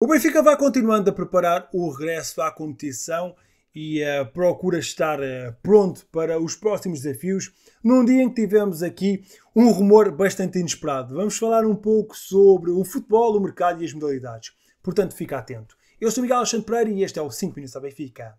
O Benfica vai continuando a preparar o regresso à competição e a procura estar eh, pronto para os próximos desafios. Num dia em que tivemos aqui um rumor bastante inesperado, vamos falar um pouco sobre o futebol, o mercado e as modalidades. Portanto, fica atento. Eu sou Miguel Alexandre Pereira e este é o 5 Minutos da Benfica.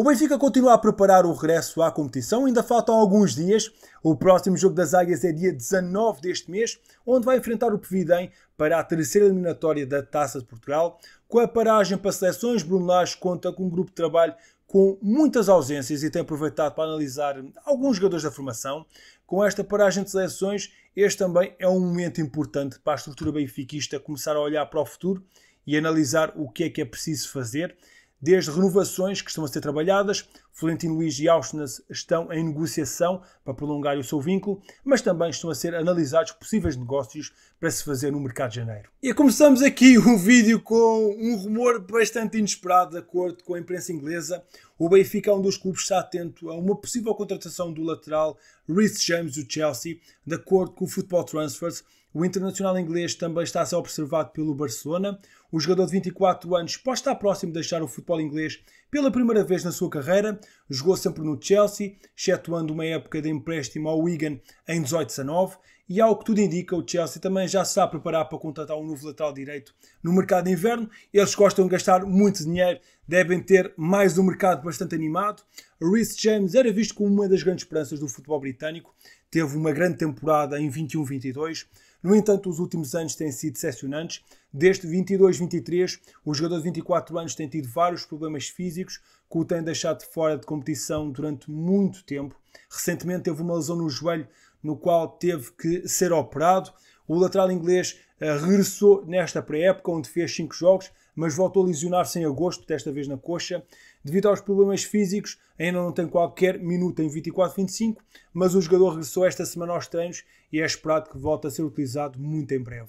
O Benfica continua a preparar o regresso à competição, ainda faltam alguns dias. O próximo jogo das Águias é dia 19 deste mês, onde vai enfrentar o Pevidem para a terceira eliminatória da Taça de Portugal. Com a paragem para seleções, Bruno Lage conta com um grupo de trabalho com muitas ausências e tem aproveitado para analisar alguns jogadores da formação. Com esta paragem de seleções, este também é um momento importante para a estrutura benfiquista começar a olhar para o futuro e analisar o que é que é preciso fazer desde renovações que estão a ser trabalhadas, Florentino Luiz e Austin estão em negociação para prolongar o seu vínculo, mas também estão a ser analisados possíveis negócios para se fazer no mercado de janeiro. E começamos aqui o vídeo com um rumor bastante inesperado, de acordo com a imprensa inglesa. O Benfica é um dos clubes que está atento a uma possível contratação do lateral Rhys James do Chelsea, de acordo com o Football Transfers. O internacional inglês também está a ser observado pelo Barcelona. O jogador de 24 anos pode estar próximo de deixar o futebol inglês pela primeira vez na sua carreira. Jogou sempre no Chelsea, excetuando uma época de empréstimo ao Wigan em 18-19. E ao que tudo indica, o Chelsea também já se está a preparar para contratar um novo lateral direito no mercado de inverno. Eles gostam de gastar muito dinheiro, devem ter mais um mercado bastante animado. Rhys James era visto como uma das grandes esperanças do futebol britânico. Teve uma grande temporada em 21-22 no entanto, os últimos anos têm sido decepcionantes. Desde 22-23, o jogador de 24 anos tem tido vários problemas físicos que o têm deixado fora de competição durante muito tempo. Recentemente teve uma lesão no joelho no qual teve que ser operado. O lateral inglês eh, regressou nesta pré-época, onde fez 5 jogos, mas voltou a lesionar-se em agosto, desta vez na coxa. Devido aos problemas físicos, ainda não tem qualquer minuto em 24-25, mas o jogador regressou esta semana aos treinos e é esperado que volte a ser utilizado muito em breve.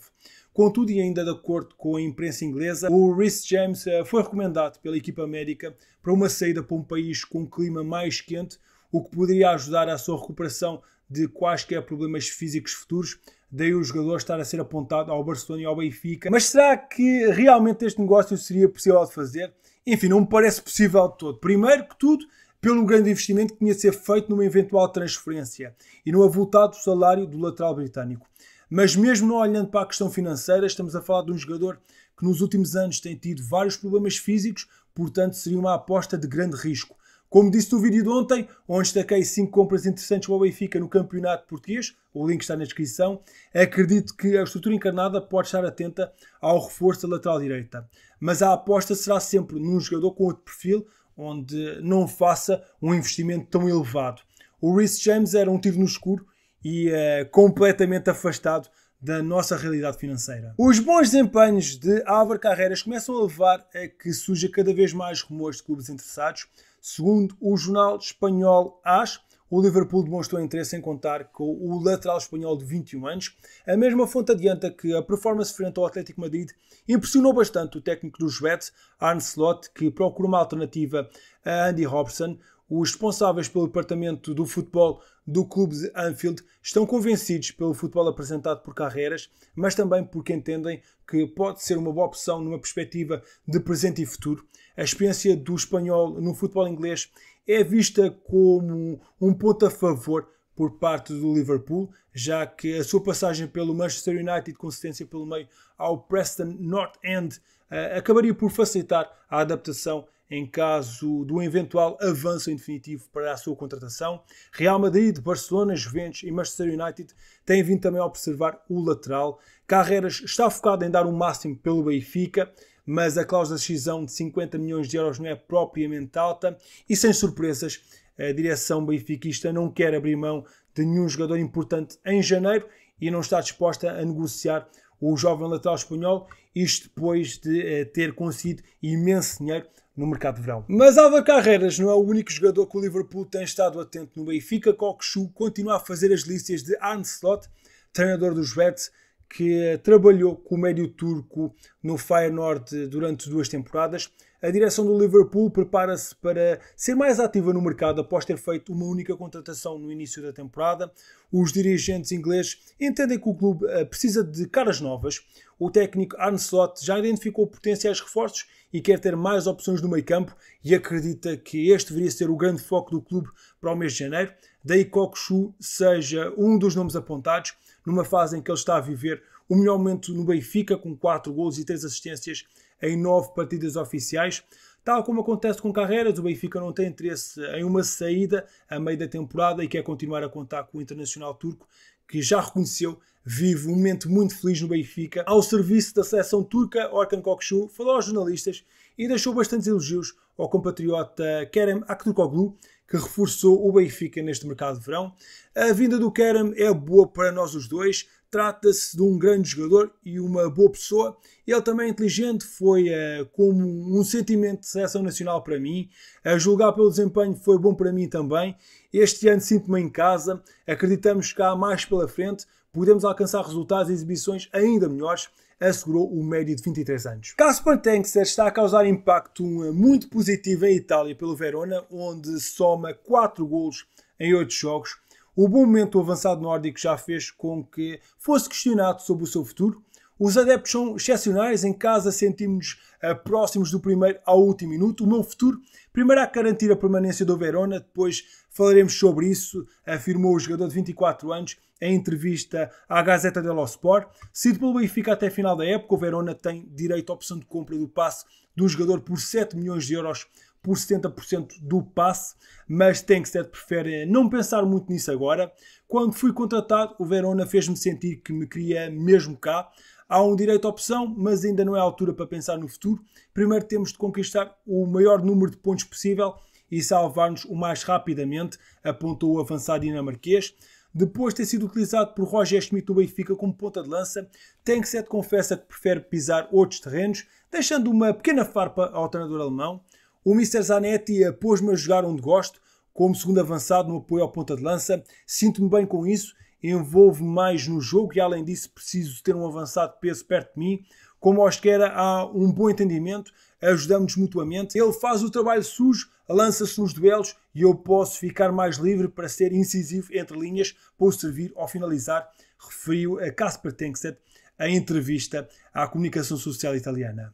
Contudo, e ainda de acordo com a imprensa inglesa, o Rhys James eh, foi recomendado pela equipa médica para uma saída para um país com um clima mais quente, o que poderia ajudar à sua recuperação de quaisquer problemas físicos futuros, daí o jogador estar a ser apontado ao Barcelona e ao Benfica. Mas será que realmente este negócio seria possível de fazer? Enfim, não me parece possível de todo. Primeiro que tudo, pelo grande investimento que tinha de ser feito numa eventual transferência e no avultado salário do lateral britânico. Mas mesmo não olhando para a questão financeira, estamos a falar de um jogador que nos últimos anos tem tido vários problemas físicos, portanto seria uma aposta de grande risco. Como disse no vídeo de ontem, onde destaquei 5 compras interessantes para o Benfica no Campeonato Português, o link está na descrição, acredito que a estrutura encarnada pode estar atenta ao reforço da lateral direita. Mas a aposta será sempre num jogador com outro perfil, onde não faça um investimento tão elevado. O Rhys James era um tiro no escuro e é, completamente afastado da nossa realidade financeira. Os bons desempenhos de Álvaro Carreiras começam a levar a que surja cada vez mais rumores de clubes interessados, Segundo o jornal espanhol AS, o Liverpool demonstrou interesse em contar com o lateral espanhol de 21 anos. A mesma fonte adianta que a performance frente ao Atlético Madrid impressionou bastante o técnico do Juventus, Arne Slot, que procura uma alternativa a Andy Robertson. Os responsáveis pelo departamento do futebol do clube de Anfield estão convencidos pelo futebol apresentado por Carreiras, mas também porque entendem que pode ser uma boa opção numa perspectiva de presente e futuro a experiência do espanhol no futebol inglês é vista como um ponto a favor por parte do Liverpool, já que a sua passagem pelo Manchester United, com assistência pelo meio ao Preston North End, eh, acabaria por facilitar a adaptação em caso do eventual avanço em definitivo para a sua contratação. Real Madrid, Barcelona, Juventus e Manchester United têm vindo também a observar o lateral. Carreiras está focado em dar o máximo pelo Benfica mas a cláusula de decisão de 50 milhões de euros não é propriamente alta e, sem surpresas, a direção benfiquista não quer abrir mão de nenhum jogador importante em janeiro e não está disposta a negociar o jovem lateral espanhol, isto depois de eh, ter conseguido imenso dinheiro no mercado de verão. Mas Álvaro Carreiras não é o único jogador que o Liverpool tem estado atento no Benfica. Kokshu continua a fazer as lícias de Arne Slot, treinador dos Reds, que trabalhou com o médio turco no Feyenoord durante duas temporadas, a direção do Liverpool prepara-se para ser mais ativa no mercado após ter feito uma única contratação no início da temporada. Os dirigentes ingleses entendem que o clube eh, precisa de caras novas. O técnico Arne Slot já identificou potenciais reforços e quer ter mais opções no meio-campo e acredita que este deveria ser o grande foco do clube para o mês de janeiro. Daí Kokshu seja um dos nomes apontados numa fase em que ele está a viver o melhor momento no Benfica, com 4 gols e 3 assistências em nove partidas oficiais. Tal como acontece com carreiras, o Benfica não tem interesse em uma saída a meio da temporada e quer continuar a contar com o internacional turco, que já reconheceu vive um momento muito feliz no Benfica. Ao serviço da seleção turca, Orkan Kokshu falou aos jornalistas e deixou bastantes elogios ao compatriota Kerem Aktürkoğlu, que reforçou o Benfica neste mercado de verão. A vinda do Kerem é boa para nós os dois, Trata-se de um grande jogador e uma boa pessoa. Ele também é inteligente, foi uh, como um sentimento de seleção nacional para mim. A julgar pelo desempenho foi bom para mim também. Este ano sinto-me em casa, acreditamos que há mais pela frente, podemos alcançar resultados e exibições ainda melhores assegurou o médio de 23 anos. Casper Tenkser está a causar impacto eh, muito positivo em Itália pelo Verona, onde soma 4 golos em 8 jogos o bom momento do avançado nórdico já fez com que fosse questionado sobre o seu futuro. Os adeptos são excepcionais, em casa sentimos-nos eh, próximos do primeiro ao último minuto. O meu futuro, primeiro a garantir a permanência do Verona, depois falaremos sobre isso, afirmou o jogador de 24 anos em entrevista à Gazeta dello Sport. Se pelo fica até a final da época, o Verona tem direito à opção de compra do passe do jogador por 7 milhões de euros por 70% do passe, mas tem que ser prefere não pensar muito nisso agora. Quando fui contratado, o Verona fez-me sentir que me queria mesmo cá. Há um direito à opção, mas ainda não é a altura para pensar no futuro. Primeiro temos de conquistar o maior número de pontos possível e salvar-nos o mais rapidamente, apontou o avançado dinamarquês depois de ter sido utilizado por Roger Schmidt do Benfica como ponta de lança, Tem que de confessa que prefere pisar outros terrenos, deixando uma pequena farpa ao treinador alemão. O Mr. Zanetti eh, pôs-me a jogar onde gosto, como segundo avançado no apoio ao ponta de lança. Sinto-me bem com isso, envolvo-me mais no jogo e além disso preciso ter um avançado peso perto de mim. Como era há um bom entendimento, ajudamos mutuamente. Ele faz o trabalho sujo, lança-se nos duelos e eu posso ficar mais livre para ser incisivo entre linhas para o servir ao finalizar, referiu a Casper Tenkset a entrevista à comunicação social italiana.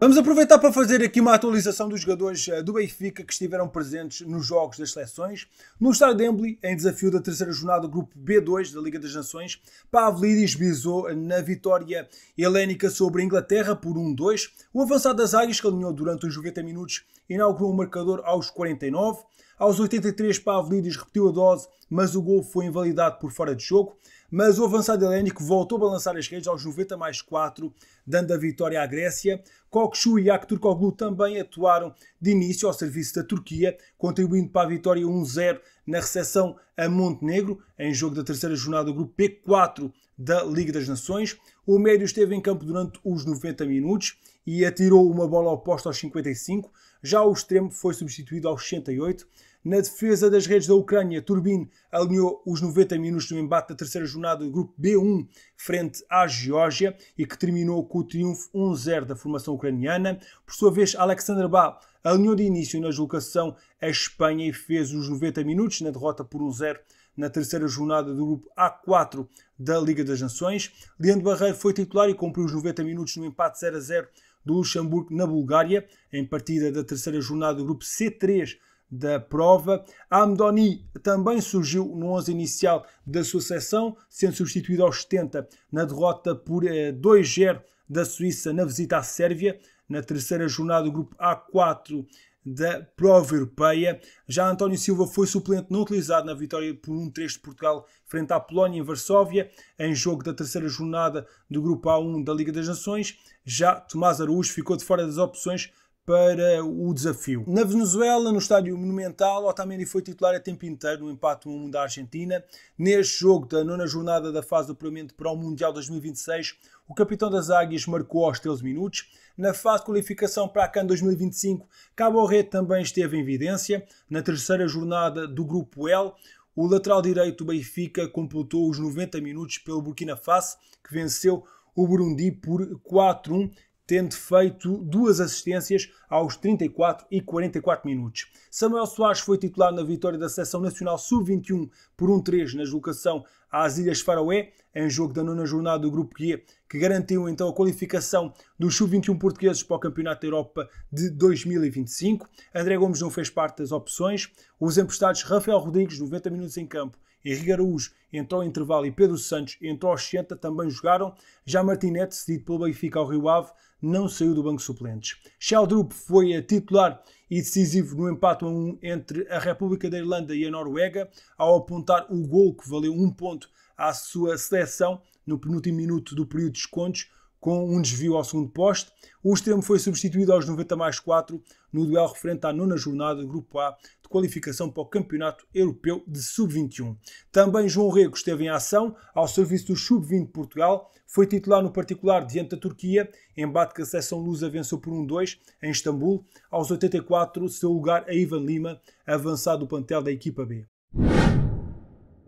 Vamos aproveitar para fazer aqui uma atualização dos jogadores eh, do Benfica que estiveram presentes nos jogos das seleções. No estádio de Embley, em desafio da terceira jornada do grupo B2 da Liga das Nações, Pavlidis visou na vitória helénica sobre a Inglaterra por 1-2. O avançado das águias, que alinhou durante os 90 minutos, inaugurou o um marcador aos 49. Aos 83, Pavlidis repetiu a dose, mas o gol foi invalidado por fora de jogo. Mas o avançado helénico voltou a balançar as redes aos 90 mais 4, dando a vitória à Grécia. Kokshu e Akturkoglu também atuaram de início ao serviço da Turquia, contribuindo para a vitória 1-0 na recepção a Montenegro, em jogo da terceira jornada do grupo P4 da Liga das Nações. O médio esteve em campo durante os 90 minutos e atirou uma bola oposta aos 55, já o extremo foi substituído aos 68. Na defesa das redes da Ucrânia, Turbin alinhou os 90 minutos do embate da terceira jornada do grupo B1 frente à Geórgia e que terminou com o triunfo 1-0 da formação ucraniana. Por sua vez, Alexander Ba alinhou de início na deslocação a Espanha e fez os 90 minutos na derrota por 1-0 na terceira jornada do grupo A4 da Liga das Nações. Leandro Barreiro foi titular e cumpriu os 90 minutos no empate 0 a 0 do Luxemburgo na Bulgária, em partida da terceira jornada do grupo C3 da prova. Amdoni também surgiu no 11 inicial da sua seção, sendo substituído aos 70 na derrota por eh, 2-0 da Suíça na visita à Sérvia. Na terceira jornada do grupo A4 da prova europeia. Já António Silva foi suplente não utilizado na vitória por 1-3 de Portugal frente à Polónia em Varsóvia, em jogo da terceira jornada do Grupo A1 da Liga das Nações. Já Tomás Araújo ficou de fora das opções para o desafio. Na Venezuela, no estádio Monumental, Otamendi foi titular a tempo inteiro no empate 1-1 da Argentina. Neste jogo da nona jornada da fase do apuramento para o Mundial 2026, o capitão das Águias marcou aos 13 minutos. Na fase de qualificação para a CAN 2025, Cabo também esteve em evidência. Na terceira jornada do Grupo L, o lateral direito do Benfica completou os 90 minutos pelo Burkina Faso, que venceu o Burundi por 4-1 tendo feito duas assistências aos 34 e 44 minutos. Samuel Soares foi titular na vitória da Seleção Nacional Sub-21 por 1-3 na deslocação às Ilhas Faroé, em jogo da nona jornada do Grupo G que garantiu então a qualificação dos Sub-21 portugueses para o Campeonato da Europa de 2025. André Gomes não fez parte das opções. Os emprestados Rafael Rodrigues, 90 minutos em campo, Henrique Araújo entrou ao intervalo e Pedro Santos entrou aos 60, também jogaram. Já Martinete, cedido pelo Benfica ao Rio Ave, não saiu do banco de suplentes. Sheldrup foi a titular e decisivo no empate a 1 entre a República da Irlanda e a Noruega, ao apontar o gol que valeu um ponto à sua seleção no penúltimo minuto do período de descontos com um desvio ao segundo poste. O extremo foi substituído aos 90 mais 4 no duelo referente à nona jornada do Grupo A de qualificação para o Campeonato Europeu de Sub-21. Também João Rego esteve em ação ao serviço do Sub-20 de Portugal, foi titular no particular diante da Turquia, embate que a seleção lusa venceu por 1-2 em Istambul. Aos 84, seu lugar a Ivan Lima, avançado do plantel da equipa B.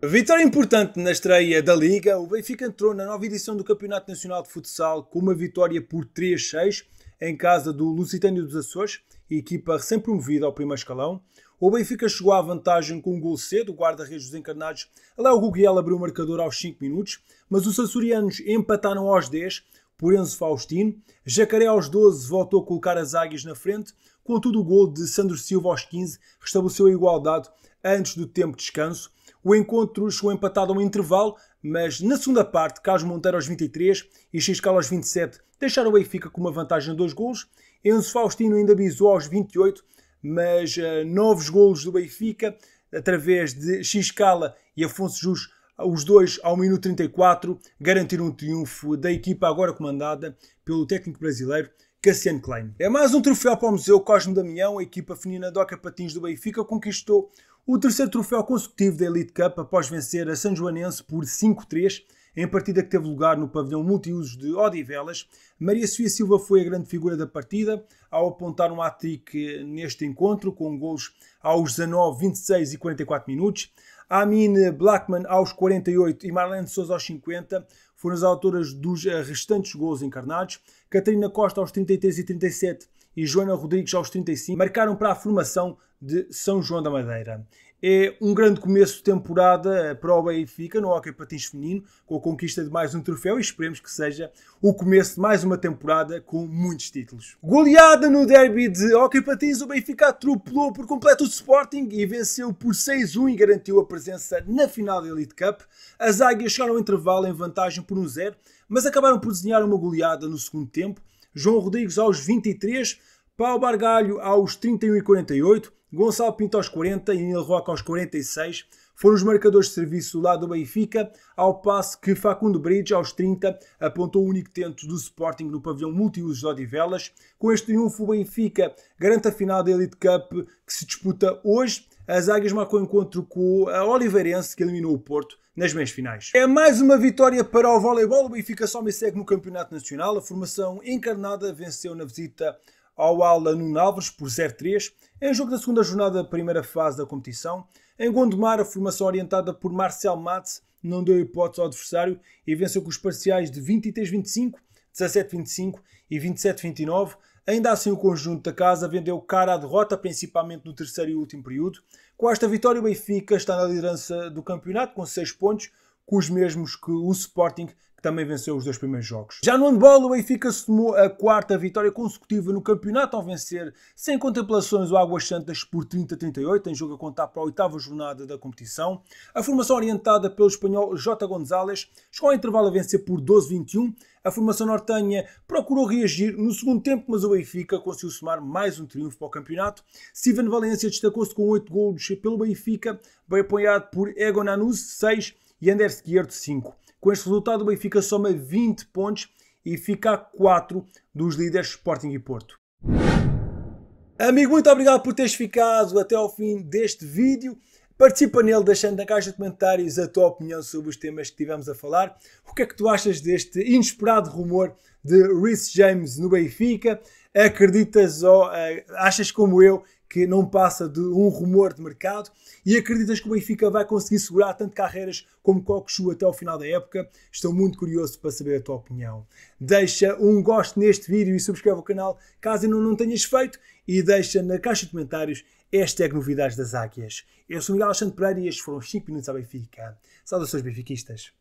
Vitória importante na estreia da Liga, o Benfica entrou na nova edição do Campeonato Nacional de Futsal com uma vitória por 3-6 em casa do Lusitânio dos Açores, equipa recém-promovida ao primeiro escalão. O Benfica chegou à vantagem com um gol cedo, o guarda-redes dos encarnados Léo Guguiel abriu o marcador aos 5 minutos, mas os açorianos empataram aos 10 por Enzo Faustino. Jacaré aos 12 voltou a colocar as águias na frente, contudo o gol de Sandro Silva aos 15 restabeleceu a igualdade antes do tempo de descanso. O encontro chegou empatado a um intervalo, mas na segunda parte, Carlos Monteiro aos 23 e Xiscal aos 27 deixaram o Benfica com uma vantagem de dois golos. Enzo Faustino ainda bisou aos 28, mas uh, novos golos do Benfica, através de Xiscala e Afonso Jus, os dois ao minuto 34, garantiram um triunfo da equipa agora comandada pelo técnico brasileiro Cassiano Klein. É mais um troféu para o Museu Cosme Damião, a equipa feminina Doca Patins do Benfica conquistou o terceiro troféu consecutivo da Elite Cup após vencer a San Joanense por 5-3 em partida que teve lugar no pavilhão multiusos de Odivelas. Maria Sofia Silva foi a grande figura da partida, ao apontar um hat-trick neste encontro, com gols aos 19, 26 e 44 minutos. Amin Blackman aos 48 e Marlene Souza aos 50 foram as autoras dos restantes gols encarnados. Catarina Costa aos 33 e 37 e Joana Rodrigues aos 35 marcaram para a formação de São João da Madeira. É um grande começo de temporada eh, para o Benfica no Hockey Patins Feminino, com a conquista de mais um troféu e esperemos que seja o começo de mais uma temporada com muitos títulos. Goleada no derby de Hockey Patins, o Benfica atropelou por completo o Sporting e venceu por 6-1 e garantiu a presença na final da Elite Cup. As Águias chegaram ao intervalo em vantagem por 1-0, um mas acabaram por desenhar uma goleada no segundo tempo João Rodrigues aos 23, Paulo Bargalho aos 31 e 48, Gonçalo Pinto aos 40 e Nil Roca aos 46 foram os marcadores de serviço lá lado do Benfica, ao passo que Facundo Brito, aos 30, apontou o único tento do Sporting no pavilhão multiusos de Odivelas. Com este triunfo, o Benfica garante a final da Elite Cup que se disputa hoje as Águias marcam o encontro com a Oliveirense, que eliminou o Porto nas meias finais. É mais uma vitória para o voleibol, e fica só me segue no Campeonato Nacional. A formação encarnada venceu na visita ao Ala Nuno Alves por 0-3, em jogo da segunda jornada da primeira fase da competição. Em Gondomar, a formação orientada por Marcel Matz não deu hipótese ao adversário e venceu com os parciais de 23-25, 17-25 e 27-29. Ainda assim, o conjunto da casa vendeu cara à derrota, principalmente no terceiro e último período. Com esta vitória, o Benfica está na liderança do campeonato com 6 pontos, com os mesmos que o Sporting, que também venceu os dois primeiros jogos. Já no handball, o Benfica somou a quarta vitória consecutiva no campeonato ao vencer, sem contemplações, o Águas Santas por 30-38, em jogo a contar para a oitava jornada da competição. A formação orientada pelo espanhol J. Gonzalez chegou ao intervalo a vencer por 12-21. A formação nortenha procurou reagir no segundo tempo, mas o Benfica conseguiu somar mais um triunfo para o campeonato. Steven Valencia destacou-se com 8 golos pelo Benfica, bem apoiado por Egon Anus, 6 e Anders Esquerdo, 5. Com este resultado, o Benfica soma 20 pontos e fica a 4 dos líderes Sporting e Porto. Amigo, muito obrigado por teres ficado até ao fim deste vídeo. Participa nele deixando na caixa de comentários a tua opinião sobre os temas que tivemos a falar. O que é que tu achas deste inesperado rumor de Rhys James no Benfica? Acreditas ou uh, achas como eu que não passa de um rumor de mercado e acreditas que o Benfica vai conseguir segurar tanto Carreiras como Kokushu até ao final da época? Estou muito curioso para saber a tua opinião. Deixa um gosto neste vídeo e subscreve o canal caso ainda não, não tenhas feito e deixa na caixa de comentários hashtag é novidades das águias. Eu sou Miguel Alexandre Pereira e estes foram os 5 minutos à Benfica. Saudações benfiquistas.